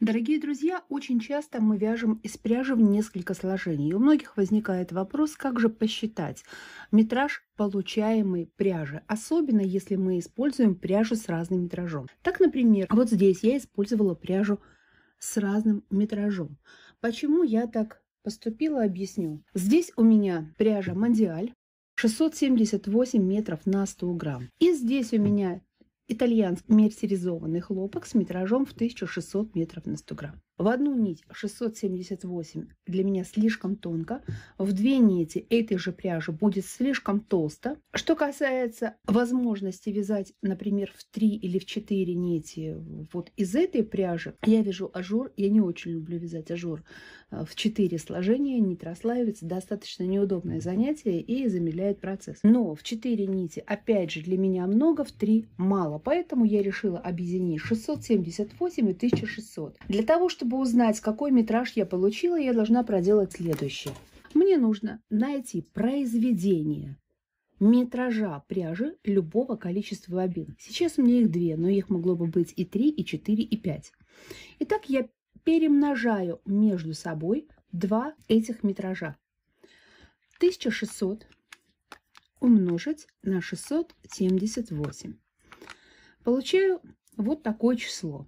Дорогие друзья, очень часто мы вяжем из пряжи в несколько сложений. У многих возникает вопрос, как же посчитать метраж получаемой пряжи, особенно если мы используем пряжу с разным метражом. Так, например, вот здесь я использовала пряжу с разным метражом. Почему я так поступила, объясню. Здесь у меня пряжа Мандиаль 678 метров на 100 грамм. И здесь у меня итальянский мерсеризованный хлопок с метражом в 1600 метров на 100 грамм в одну нить 678 для меня слишком тонко, в две нити этой же пряжи будет слишком толсто. Что касается возможности вязать, например, в 3 или в 4 нити вот из этой пряжи, я вяжу ажур, я не очень люблю вязать ажур э, в 4 сложения, нить расслаивается, достаточно неудобное занятие и замедляет процесс. Но в 4 нити, опять же, для меня много, в 3 мало, поэтому я решила объединить 678 и 1600. Для того, чтобы чтобы узнать, какой метраж я получила, я должна проделать следующее. Мне нужно найти произведение метража пряжи любого количества бобин. Сейчас мне их две, но их могло бы быть и три, и четыре, и пять. Итак, я перемножаю между собой два этих метража. 1600 умножить на 678. Получаю вот такое число.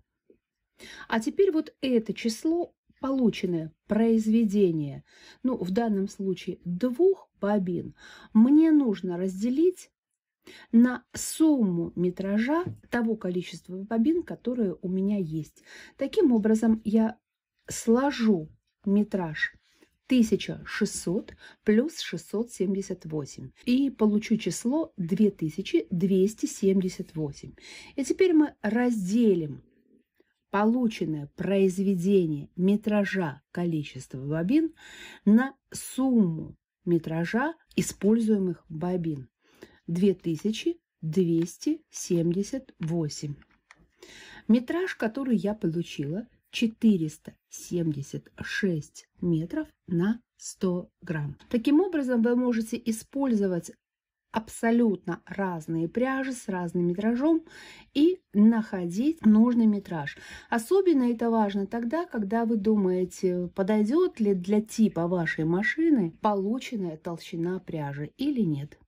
А теперь вот это число, полученное произведение, ну, в данном случае двух бобин, мне нужно разделить на сумму метража того количества бобин, которое у меня есть. Таким образом, я сложу метраж 1600 плюс 678 и получу число 2278. И теперь мы разделим полученное произведение метража количества бобин на сумму метража используемых бобин 2278. Метраж, который я получила, 476 метров на 100 грамм. Таким образом, вы можете использовать абсолютно разные пряжи с разным метражом и находить нужный метраж. Особенно это важно тогда, когда вы думаете, подойдет ли для типа вашей машины полученная толщина пряжи или нет.